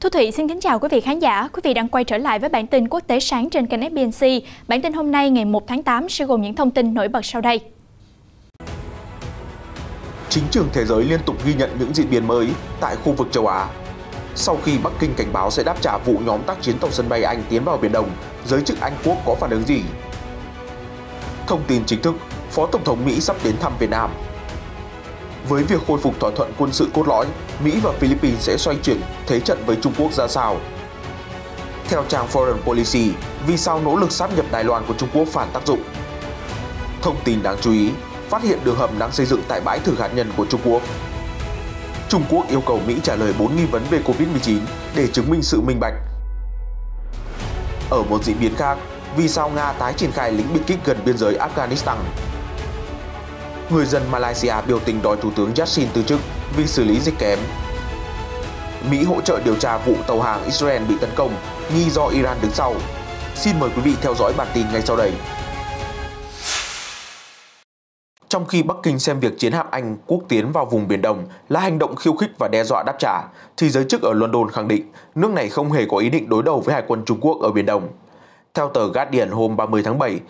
Thu Thủy xin kính chào quý vị khán giả. Quý vị đang quay trở lại với bản tin quốc tế sáng trên kênh FBNC. Bản tin hôm nay ngày 1 tháng 8 sẽ gồm những thông tin nổi bật sau đây. Chính trường thế giới liên tục ghi nhận những diễn biến mới tại khu vực châu Á. Sau khi Bắc Kinh cảnh báo sẽ đáp trả vụ nhóm tác chiến tàu sân bay Anh tiến vào Biển Đông, giới chức Anh Quốc có phản ứng gì? Thông tin chính thức, Phó Tổng thống Mỹ sắp đến thăm Việt Nam với việc khôi phục thỏa thuận quân sự cốt lõi, Mỹ và Philippines sẽ xoay chuyển thế trận với Trung Quốc ra sao? Theo trang Foreign Policy, vì sao nỗ lực sáp nhập Đài Loan của Trung Quốc phản tác dụng? Thông tin đáng chú ý, phát hiện đường hầm đang xây dựng tại bãi thử hạt nhân của Trung Quốc. Trung Quốc yêu cầu Mỹ trả lời 4 nghi vấn về Covid-19 để chứng minh sự minh bạch. Ở một diễn biến khác, vì sao Nga tái triển khai lính biệt kích gần biên giới Afghanistan người dân Malaysia biểu tình đòi Thủ tướng Yassin từ chức vì xử lý dịch kém. Mỹ hỗ trợ điều tra vụ tàu hàng Israel bị tấn công, nghi do Iran đứng sau. Xin mời quý vị theo dõi bản tin ngay sau đây. Trong khi Bắc Kinh xem việc chiến hạm Anh quốc tiến vào vùng Biển Đông là hành động khiêu khích và đe dọa đáp trả, thì giới chức ở London khẳng định nước này không hề có ý định đối đầu với Hải quân Trung Quốc ở Biển Đông. Theo tờ Guardian hôm 30 tháng 7,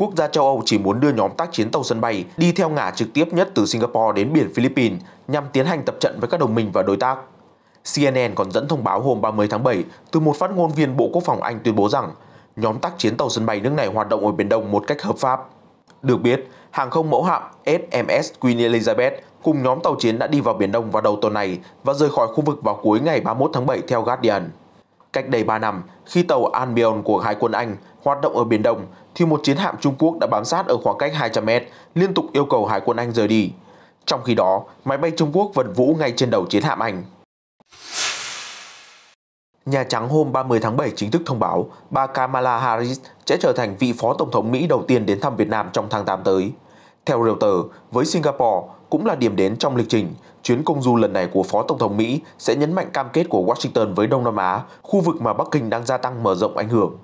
Quốc gia châu Âu chỉ muốn đưa nhóm tác chiến tàu sân bay đi theo ngả trực tiếp nhất từ Singapore đến biển Philippines nhằm tiến hành tập trận với các đồng minh và đối tác. CNN còn dẫn thông báo hôm 30 tháng 7 từ một phát ngôn viên Bộ Quốc phòng Anh tuyên bố rằng nhóm tác chiến tàu sân bay nước này hoạt động ở Biển Đông một cách hợp pháp. Được biết, hàng không mẫu hạm HMS Queen Elizabeth cùng nhóm tàu chiến đã đi vào Biển Đông vào đầu tuần này và rời khỏi khu vực vào cuối ngày 31 tháng 7 theo Guardian. Cách đây 3 năm, khi tàu Albion của Hải quân Anh hoạt động ở Biển Đông, thì một chiến hạm Trung Quốc đã bám sát ở khoảng cách 200 mét, liên tục yêu cầu Hải quân Anh rời đi. Trong khi đó, máy bay Trung Quốc vận vũ ngay trên đầu chiến hạm Anh. Nhà Trắng hôm 30 tháng 7 chính thức thông báo bà Kamala Harris sẽ trở thành vị phó tổng thống Mỹ đầu tiên đến thăm Việt Nam trong tháng 8 tới. Theo Reuters, với Singapore cũng là điểm đến trong lịch trình, chuyến công du lần này của phó tổng thống Mỹ sẽ nhấn mạnh cam kết của Washington với Đông Nam Á, khu vực mà Bắc Kinh đang gia tăng mở rộng ảnh hưởng.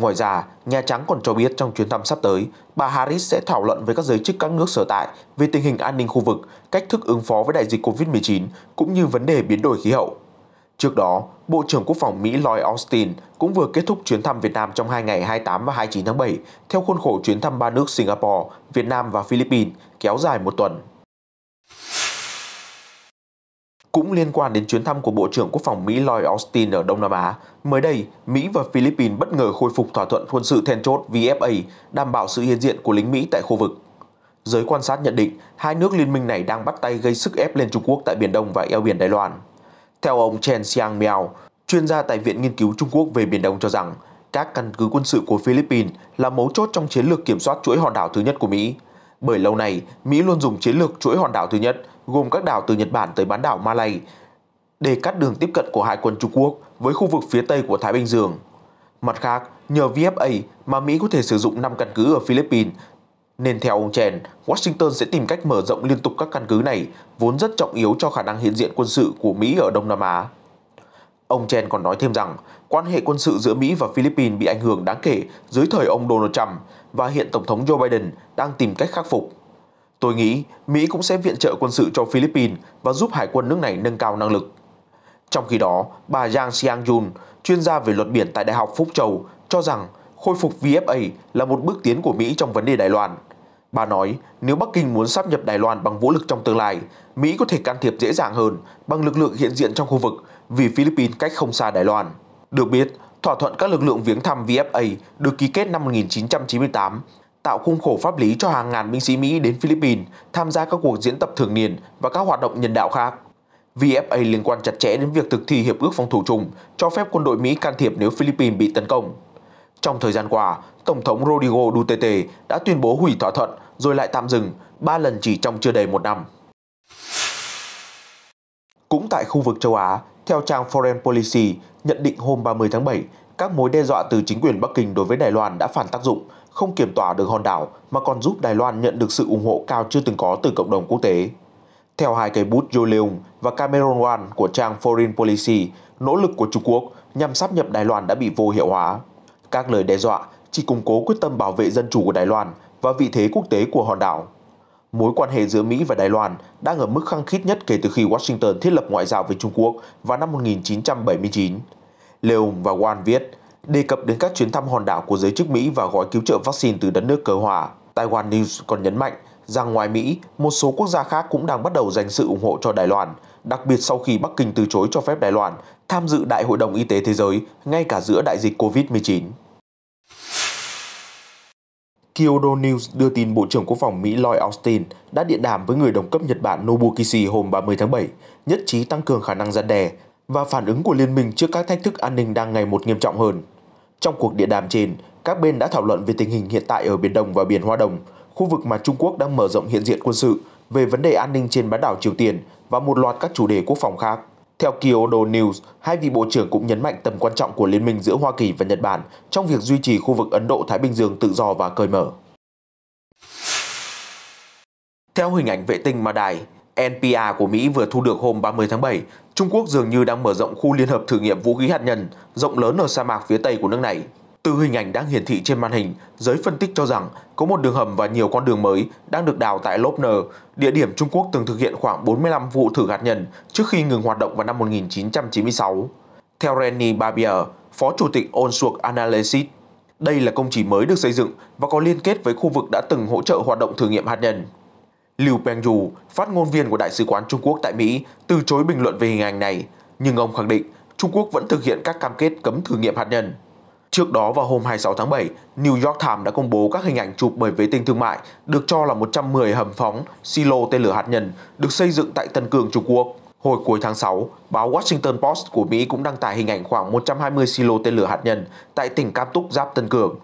Ngoài ra, Nhà Trắng còn cho biết trong chuyến thăm sắp tới, bà Harris sẽ thảo luận với các giới chức các nước sở tại về tình hình an ninh khu vực, cách thức ứng phó với đại dịch COVID-19 cũng như vấn đề biến đổi khí hậu. Trước đó, Bộ trưởng Quốc phòng Mỹ Lloyd Austin cũng vừa kết thúc chuyến thăm Việt Nam trong hai ngày 28 và 29 tháng 7 theo khuôn khổ chuyến thăm ba nước Singapore, Việt Nam và Philippines kéo dài một tuần. Cũng liên quan đến chuyến thăm của Bộ trưởng Quốc phòng Mỹ Lloyd Austin ở Đông Nam Á, mới đây, Mỹ và Philippines bất ngờ khôi phục thỏa thuận quân sự then chốt VFA đảm bảo sự hiện diện của lính Mỹ tại khu vực. Giới quan sát nhận định, hai nước liên minh này đang bắt tay gây sức ép lên Trung Quốc tại Biển Đông và eo biển Đài Loan. Theo ông Chen Xiang Miao, chuyên gia tại Viện Nghiên cứu Trung Quốc về Biển Đông cho rằng, các căn cứ quân sự của Philippines là mấu chốt trong chiến lược kiểm soát chuỗi hòn đảo thứ nhất của Mỹ – bởi lâu nay Mỹ luôn dùng chiến lược chuỗi hòn đảo thứ nhất, gồm các đảo từ Nhật Bản tới bán đảo Malay, để cắt đường tiếp cận của Hải quân Trung Quốc với khu vực phía tây của Thái Bình Dương. Mặt khác, nhờ VFA mà Mỹ có thể sử dụng 5 căn cứ ở Philippines, nên theo ông Chen, Washington sẽ tìm cách mở rộng liên tục các căn cứ này, vốn rất trọng yếu cho khả năng hiện diện quân sự của Mỹ ở Đông Nam Á. Ông Chen còn nói thêm rằng quan hệ quân sự giữa Mỹ và Philippines bị ảnh hưởng đáng kể dưới thời ông Donald Trump và hiện Tổng thống Joe Biden đang tìm cách khắc phục. Tôi nghĩ Mỹ cũng sẽ viện trợ quân sự cho Philippines và giúp hải quân nước này nâng cao năng lực. Trong khi đó, bà Yang Xiang-jun, chuyên gia về luật biển tại Đại học Phúc Châu, cho rằng khôi phục VFA là một bước tiến của Mỹ trong vấn đề Đài Loan. Bà nói, nếu Bắc Kinh muốn sắp nhập Đài Loan bằng vũ lực trong tương lai, Mỹ có thể can thiệp dễ dàng hơn bằng lực lượng hiện diện trong khu vực vì Philippines cách không xa Đài Loan. Được biết, thỏa thuận các lực lượng viếng thăm VFA được ký kết năm 1998, tạo khung khổ pháp lý cho hàng ngàn binh sĩ Mỹ đến Philippines tham gia các cuộc diễn tập thường niên và các hoạt động nhân đạo khác. VFA liên quan chặt chẽ đến việc thực thi Hiệp ước phòng thủ chung cho phép quân đội Mỹ can thiệp nếu Philippines bị tấn công. Trong thời gian qua, Tổng thống Rodrigo Duterte đã tuyên bố hủy thỏa thuận rồi lại tạm dừng ba lần chỉ trong chưa đầy một năm. Cũng tại khu vực châu Á, theo trang Foreign Policy, nhận định hôm 30 tháng 7, các mối đe dọa từ chính quyền Bắc Kinh đối với Đài Loan đã phản tác dụng, không kiểm tỏa được hòn đảo mà còn giúp Đài Loan nhận được sự ủng hộ cao chưa từng có từ cộng đồng quốc tế. Theo hai cây bút Jo Leung và Cameron Wan của trang Foreign Policy, nỗ lực của Trung Quốc nhằm sáp nhập Đài Loan đã bị vô hiệu hóa. Các lời đe dọa chỉ củng cố quyết tâm bảo vệ dân chủ của Đài Loan và vị thế quốc tế của hòn đảo mối quan hệ giữa Mỹ và Đài Loan đang ở mức khăng khít nhất kể từ khi Washington thiết lập ngoại giao với Trung Quốc vào năm 1979. Leung và Wan viết, đề cập đến các chuyến thăm hòn đảo của giới chức Mỹ và gói cứu trợ vaccine từ đất nước Cộng hòa. Taiwan News còn nhấn mạnh rằng ngoài Mỹ, một số quốc gia khác cũng đang bắt đầu dành sự ủng hộ cho Đài Loan, đặc biệt sau khi Bắc Kinh từ chối cho phép Đài Loan tham dự Đại hội đồng Y tế Thế giới ngay cả giữa đại dịch COVID-19. Kyodo News đưa tin Bộ trưởng Quốc phòng Mỹ Lloyd Austin đã điện đàm với người đồng cấp Nhật Bản Nobuo Kishi hôm 30 tháng 7, nhất trí tăng cường khả năng gian đe và phản ứng của liên minh trước các thách thức an ninh đang ngày một nghiêm trọng hơn. Trong cuộc điện đàm trên, các bên đã thảo luận về tình hình hiện tại ở Biển Đông và Biển Hoa Đông, khu vực mà Trung Quốc đang mở rộng hiện diện quân sự, về vấn đề an ninh trên bán đảo Triều Tiên và một loạt các chủ đề quốc phòng khác. Theo Kyodo News, hai vị bộ trưởng cũng nhấn mạnh tầm quan trọng của liên minh giữa Hoa Kỳ và Nhật Bản trong việc duy trì khu vực Ấn Độ-Thái Bình Dương tự do và cởi mở. Theo hình ảnh vệ tinh mà đài NPR của Mỹ vừa thu được hôm 30 tháng 7, Trung Quốc dường như đang mở rộng khu liên hợp thử nghiệm vũ khí hạt nhân rộng lớn ở sa mạc phía tây của nước này. Từ hình ảnh đang hiển thị trên màn hình, giới phân tích cho rằng có một đường hầm và nhiều con đường mới đang được đào tại Lốp N, địa điểm Trung Quốc từng thực hiện khoảng 45 vụ thử hạt nhân trước khi ngừng hoạt động vào năm 1996. Theo Renny Barbier, Phó Chủ tịch Onsuok Analysis, đây là công trình mới được xây dựng và có liên kết với khu vực đã từng hỗ trợ hoạt động thử nghiệm hạt nhân. Liu Pengyu, phát ngôn viên của Đại sứ quán Trung Quốc tại Mỹ, từ chối bình luận về hình ảnh này, nhưng ông khẳng định Trung Quốc vẫn thực hiện các cam kết cấm thử nghiệm hạt nhân. Trước đó vào hôm 26 tháng 7, New York Times đã công bố các hình ảnh chụp bởi vệ tinh thương mại được cho là 110 hầm phóng silo tên lửa hạt nhân được xây dựng tại Tân Cương, Trung Quốc. Hồi cuối tháng 6, báo Washington Post của Mỹ cũng đăng tải hình ảnh khoảng 120 silo tên lửa hạt nhân tại tỉnh Cam Túc giáp Tân Cường.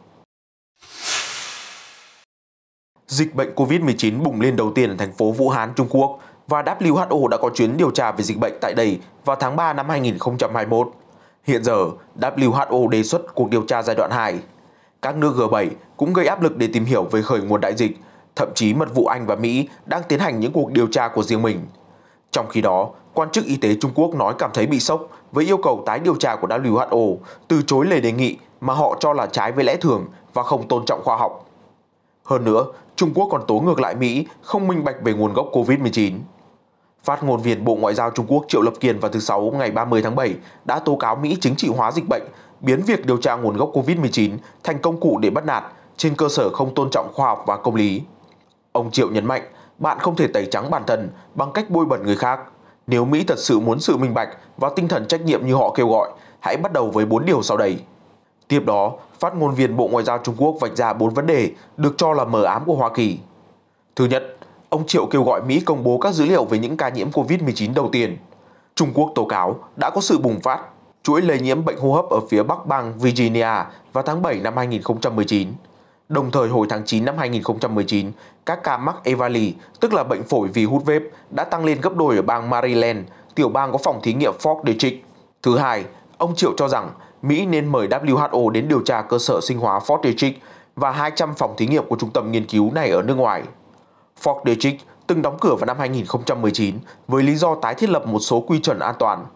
Dịch bệnh COVID-19 bùng lên đầu tiên ở thành phố Vũ Hán, Trung Quốc và WHO đã có chuyến điều tra về dịch bệnh tại đây vào tháng 3 năm 2021. Hiện giờ, WHO đề xuất cuộc điều tra giai đoạn 2. Các nước G7 cũng gây áp lực để tìm hiểu về khởi nguồn đại dịch, thậm chí mật vụ Anh và Mỹ đang tiến hành những cuộc điều tra của riêng mình. Trong khi đó, quan chức y tế Trung Quốc nói cảm thấy bị sốc với yêu cầu tái điều tra của WHO, từ chối lời đề nghị mà họ cho là trái với lẽ thường và không tôn trọng khoa học. Hơn nữa, Trung Quốc còn tố ngược lại Mỹ không minh bạch về nguồn gốc COVID-19. Phát ngôn viên Bộ Ngoại giao Trung Quốc Triệu Lập Kiên vào thứ Sáu ngày 30 tháng 7 đã tố cáo Mỹ chính trị hóa dịch bệnh, biến việc điều tra nguồn gốc COVID-19 thành công cụ để bắt nạt trên cơ sở không tôn trọng khoa học và công lý. Ông Triệu nhấn mạnh, bạn không thể tẩy trắng bản thân bằng cách bôi bẩn người khác. Nếu Mỹ thật sự muốn sự minh bạch và tinh thần trách nhiệm như họ kêu gọi, hãy bắt đầu với 4 điều sau đây. Tiếp đó, phát ngôn viên Bộ Ngoại giao Trung Quốc vạch ra 4 vấn đề được cho là mờ ám của Hoa Kỳ. Thứ nhất, ông Triệu kêu gọi Mỹ công bố các dữ liệu về những ca nhiễm COVID-19 đầu tiên. Trung Quốc tố cáo đã có sự bùng phát chuỗi lây nhiễm bệnh hô hấp ở phía Bắc bang Virginia vào tháng 7 năm 2019. Đồng thời hồi tháng 9 năm 2019, các ca mắc Evali, tức là bệnh phổi vì hút vape, đã tăng lên gấp đôi ở bang Maryland, tiểu bang có phòng thí nghiệm Fort Detrick. Thứ hai, ông Triệu cho rằng Mỹ nên mời WHO đến điều tra cơ sở sinh hóa Fort Detrick và 200 phòng thí nghiệm của trung tâm nghiên cứu này ở nước ngoài. Ford Digic từng đóng cửa vào năm 2019 với lý do tái thiết lập một số quy chuẩn an toàn.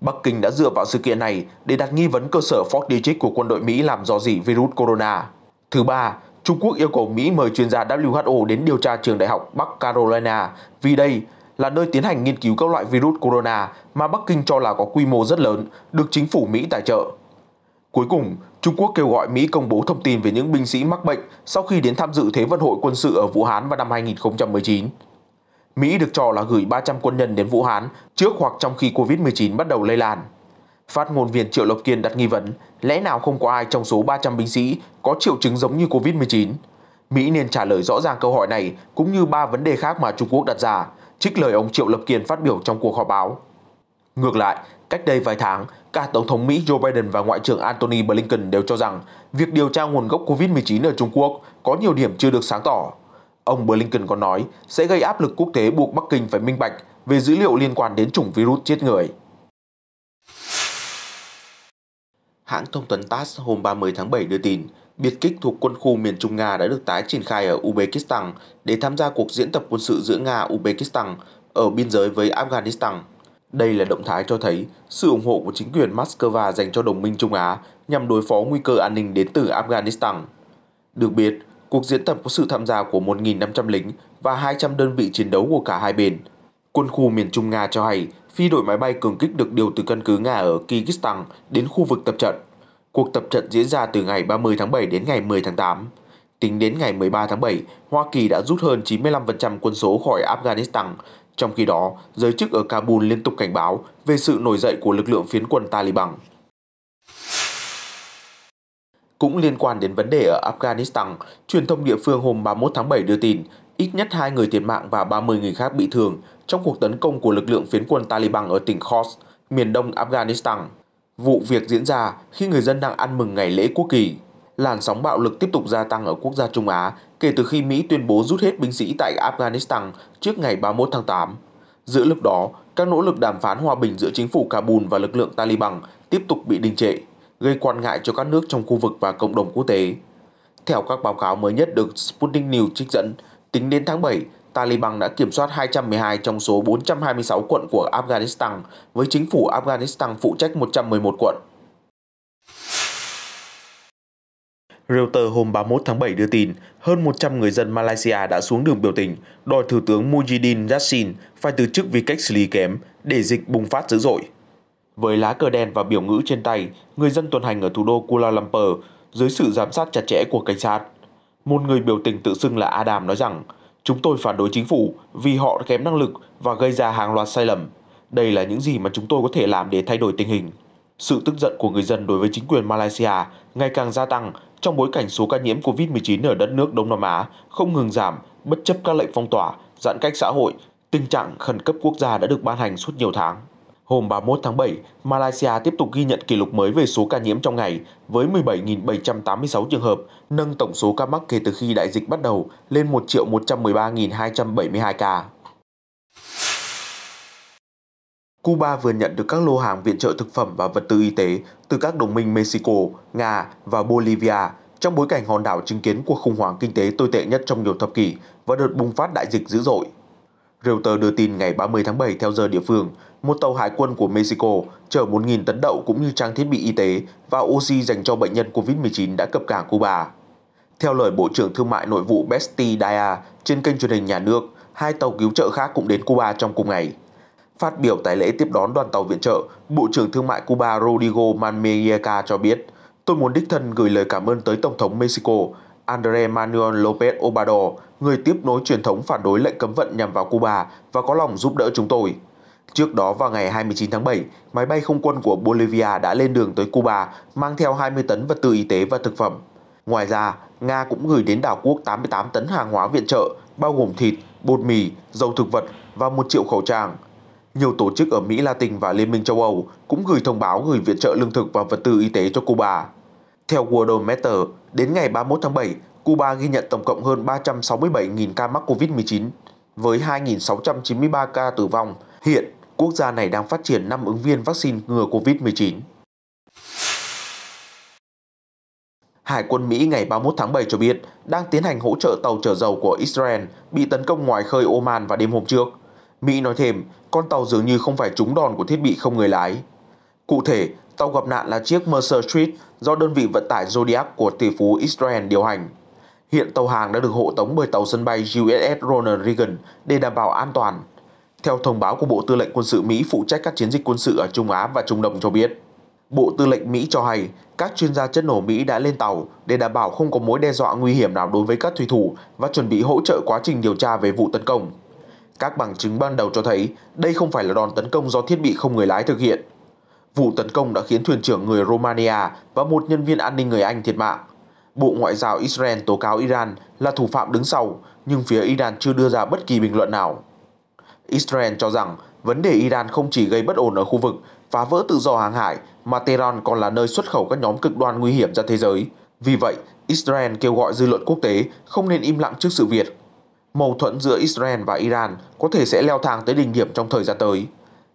Bắc Kinh đã dựa vào sự kiện này để đặt nghi vấn cơ sở Ford Digic của quân đội Mỹ làm dò dỉ virus corona. Thứ ba, Trung Quốc yêu cầu Mỹ mời chuyên gia WHO đến điều tra trường đại học Bắc Carolina vì đây là nơi tiến hành nghiên cứu các loại virus corona mà Bắc Kinh cho là có quy mô rất lớn, được chính phủ Mỹ tài trợ. Cuối cùng, Trung Quốc kêu gọi Mỹ công bố thông tin về những binh sĩ mắc bệnh sau khi đến tham dự Thế vận hội quân sự ở Vũ Hán vào năm 2019. Mỹ được cho là gửi 300 quân nhân đến Vũ Hán trước hoặc trong khi COVID-19 bắt đầu lây lan. Phát ngôn viên Triệu Lộc Kiên đặt nghi vấn, lẽ nào không có ai trong số 300 binh sĩ có triệu chứng giống như COVID-19? Mỹ nên trả lời rõ ràng câu hỏi này cũng như ba vấn đề khác mà Trung Quốc đặt ra, trích lời ông Triệu Lập Kiên phát biểu trong cuộc họp báo. Ngược lại, Cách đây vài tháng, cả Tổng thống Mỹ Joe Biden và Ngoại trưởng Antony Blinken đều cho rằng việc điều tra nguồn gốc COVID-19 ở Trung Quốc có nhiều điểm chưa được sáng tỏ. Ông Blinken còn nói sẽ gây áp lực quốc tế buộc Bắc Kinh phải minh bạch về dữ liệu liên quan đến chủng virus chết người. Hãng thông tấn TASS hôm 30 tháng 7 đưa tin, biệt kích thuộc quân khu miền Trung Nga đã được tái triển khai ở Uzbekistan để tham gia cuộc diễn tập quân sự giữa Nga-Uzbekistan ở biên giới với Afghanistan. Đây là động thái cho thấy sự ủng hộ của chính quyền Moscow dành cho đồng minh Trung Á nhằm đối phó nguy cơ an ninh đến từ Afghanistan. Được biết, cuộc diễn tập có sự tham gia của 1.500 lính và 200 đơn vị chiến đấu của cả hai bên. Quân khu miền Trung Nga cho hay phi đội máy bay cường kích được điều từ căn cứ Nga ở Kyrgyzstan đến khu vực tập trận. Cuộc tập trận diễn ra từ ngày 30 tháng 7 đến ngày 10 tháng 8. Tính đến ngày 13 tháng 7, Hoa Kỳ đã rút hơn 95% quân số khỏi Afghanistan, trong khi đó, giới chức ở Kabul liên tục cảnh báo về sự nổi dậy của lực lượng phiến quân Taliban. Cũng liên quan đến vấn đề ở Afghanistan, truyền thông địa phương hôm 31 tháng 7 đưa tin ít nhất 2 người thiệt mạng và 30 người khác bị thương trong cuộc tấn công của lực lượng phiến quân Taliban ở tỉnh Khost, miền đông Afghanistan. Vụ việc diễn ra khi người dân đang ăn mừng ngày lễ quốc kỳ làn sóng bạo lực tiếp tục gia tăng ở quốc gia Trung Á kể từ khi Mỹ tuyên bố rút hết binh sĩ tại Afghanistan trước ngày 31 tháng 8. Giữa lúc đó, các nỗ lực đàm phán hòa bình giữa chính phủ Kabul và lực lượng Taliban tiếp tục bị đình trệ, gây quan ngại cho các nước trong khu vực và cộng đồng quốc tế. Theo các báo cáo mới nhất được Sputnik News trích dẫn, tính đến tháng 7, Taliban đã kiểm soát 212 trong số 426 quận của Afghanistan, với chính phủ Afghanistan phụ trách 111 quận. Reuters hôm 31 tháng 7 đưa tin, hơn 100 người dân Malaysia đã xuống đường biểu tình, đòi Thủ tướng Mujidin Yassin phải từ chức vì cách xử lý kém để dịch bùng phát dữ dội. Với lá cờ đen và biểu ngữ trên tay, người dân tuần hành ở thủ đô Kuala Lumpur dưới sự giám sát chặt chẽ của cảnh sát. Một người biểu tình tự xưng là Adam nói rằng, chúng tôi phản đối chính phủ vì họ kém năng lực và gây ra hàng loạt sai lầm. Đây là những gì mà chúng tôi có thể làm để thay đổi tình hình. Sự tức giận của người dân đối với chính quyền Malaysia ngày càng gia tăng trong bối cảnh số ca nhiễm COVID-19 ở đất nước Đông Nam Á không ngừng giảm bất chấp các lệnh phong tỏa, giãn cách xã hội, tình trạng khẩn cấp quốc gia đã được ban hành suốt nhiều tháng. Hôm 31 tháng 7, Malaysia tiếp tục ghi nhận kỷ lục mới về số ca nhiễm trong ngày với 17.786 trường hợp, nâng tổng số ca mắc kể từ khi đại dịch bắt đầu lên 1.113.272 ca. Cuba vừa nhận được các lô hàng viện trợ thực phẩm và vật tư y tế từ các đồng minh Mexico, Nga và Bolivia trong bối cảnh hòn đảo chứng kiến cuộc khủng hoảng kinh tế tồi tệ nhất trong nhiều thập kỷ và đợt bùng phát đại dịch dữ dội. Reuters đưa tin ngày 30 tháng 7 theo giờ địa phương, một tàu hải quân của Mexico chở 1.000 tấn đậu cũng như trang thiết bị y tế và oxy dành cho bệnh nhân COVID-19 đã cập cảng Cuba. Theo lời Bộ trưởng Thương mại Nội vụ Besti Daya trên kênh truyền hình nhà nước, hai tàu cứu trợ khác cũng đến Cuba trong cùng ngày. Phát biểu tại lễ tiếp đón đoàn tàu viện trợ, Bộ trưởng Thương mại Cuba Rodrigo Manmeyeca cho biết, tôi muốn đích thân gửi lời cảm ơn tới Tổng thống Mexico André Manuel López Obrador, người tiếp nối truyền thống phản đối lệnh cấm vận nhằm vào Cuba và có lòng giúp đỡ chúng tôi. Trước đó vào ngày 29 tháng 7, máy bay không quân của Bolivia đã lên đường tới Cuba mang theo 20 tấn vật tư y tế và thực phẩm. Ngoài ra, Nga cũng gửi đến đảo quốc 88 tấn hàng hóa viện trợ, bao gồm thịt, bột mì, dầu thực vật và 1 triệu khẩu trang – nhiều tổ chức ở Mỹ Latin và Liên minh châu Âu cũng gửi thông báo gửi viện trợ lương thực và vật tư y tế cho Cuba. Theo Worldometer, đến ngày 31 tháng 7, Cuba ghi nhận tổng cộng hơn 367.000 ca mắc COVID-19 với 2.693 ca tử vong. Hiện, quốc gia này đang phát triển 5 ứng viên vaccine ngừa COVID-19. Hải quân Mỹ ngày 31 tháng 7 cho biết đang tiến hành hỗ trợ tàu chở dầu của Israel bị tấn công ngoài khơi Oman vào đêm hôm trước. Mỹ nói thêm, con tàu dường như không phải trúng đòn của thiết bị không người lái. Cụ thể, tàu gặp nạn là chiếc Mercer Street do đơn vị vận tải Zodiac của tỷ phú Israel điều hành. Hiện tàu hàng đã được hộ tống bởi tàu sân bay USS Ronald Reagan để đảm bảo an toàn. Theo thông báo của Bộ Tư lệnh Quân sự Mỹ phụ trách các chiến dịch quân sự ở Trung Á và Trung Đông cho biết, Bộ Tư lệnh Mỹ cho hay các chuyên gia chất nổ Mỹ đã lên tàu để đảm bảo không có mối đe dọa nguy hiểm nào đối với các thủy thủ và chuẩn bị hỗ trợ quá trình điều tra về vụ tấn công. Các bằng chứng ban đầu cho thấy đây không phải là đòn tấn công do thiết bị không người lái thực hiện. Vụ tấn công đã khiến thuyền trưởng người Romania và một nhân viên an ninh người Anh thiệt mạng. Bộ Ngoại giao Israel tố cáo Iran là thủ phạm đứng sau, nhưng phía Iran chưa đưa ra bất kỳ bình luận nào. Israel cho rằng vấn đề Iran không chỉ gây bất ổn ở khu vực, phá vỡ tự do hàng hải, mà Tehran còn là nơi xuất khẩu các nhóm cực đoan nguy hiểm ra thế giới. Vì vậy, Israel kêu gọi dư luận quốc tế không nên im lặng trước sự việc mâu thuẫn giữa Israel và Iran có thể sẽ leo thang tới đỉnh điểm trong thời gian tới.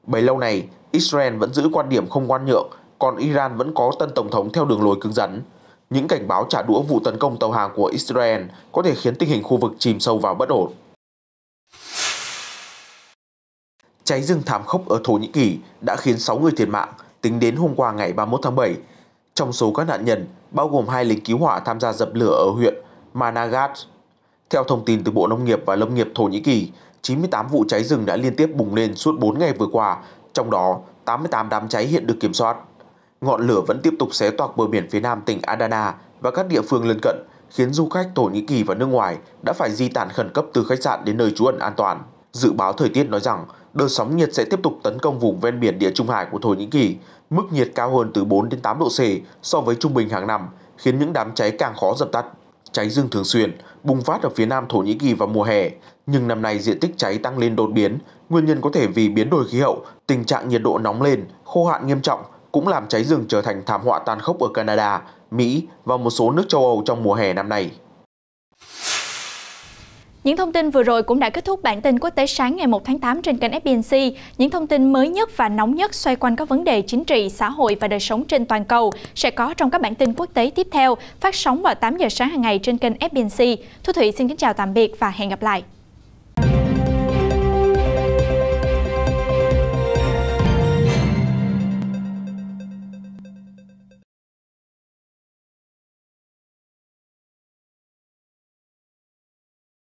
Bấy lâu này, Israel vẫn giữ quan điểm không quan nhượng, còn Iran vẫn có tân tổng thống theo đường lối cứng rắn. Những cảnh báo trả đũa vụ tấn công tàu hàng của Israel có thể khiến tình hình khu vực chìm sâu vào bất ổn. Cháy rừng thảm khốc ở Thổ Nhĩ Kỳ đã khiến 6 người thiệt mạng tính đến hôm qua ngày 31 tháng 7. Trong số các nạn nhân, bao gồm hai lính cứu hỏa tham gia dập lửa ở huyện Managat theo thông tin từ Bộ Nông nghiệp và Lâm nghiệp Thổ Nhĩ Kỳ, 98 vụ cháy rừng đã liên tiếp bùng lên suốt 4 ngày vừa qua, trong đó 88 đám cháy hiện được kiểm soát. Ngọn lửa vẫn tiếp tục xé toạc bờ biển phía nam tỉnh Adana và các địa phương lân cận, khiến du khách Thổ Nhĩ Kỳ và nước ngoài đã phải di tản khẩn cấp từ khách sạn đến nơi trú ẩn an toàn. Dự báo thời tiết nói rằng, đợt sóng nhiệt sẽ tiếp tục tấn công vùng ven biển địa Trung Hải của Thổ Nhĩ Kỳ, mức nhiệt cao hơn từ 4 đến 8 độ C so với trung bình hàng năm, khiến những đám cháy càng khó dập tắt cháy rừng thường xuyên, bùng phát ở phía nam Thổ Nhĩ Kỳ vào mùa hè. Nhưng năm nay diện tích cháy tăng lên đột biến, nguyên nhân có thể vì biến đổi khí hậu, tình trạng nhiệt độ nóng lên, khô hạn nghiêm trọng cũng làm cháy rừng trở thành thảm họa tàn khốc ở Canada, Mỹ và một số nước châu Âu trong mùa hè năm nay. Những thông tin vừa rồi cũng đã kết thúc bản tin quốc tế sáng ngày 1 tháng 8 trên kênh FBNC. Những thông tin mới nhất và nóng nhất xoay quanh các vấn đề chính trị, xã hội và đời sống trên toàn cầu sẽ có trong các bản tin quốc tế tiếp theo, phát sóng vào 8 giờ sáng hàng ngày trên kênh FBNC. Thu Thủy xin kính chào tạm biệt và hẹn gặp lại.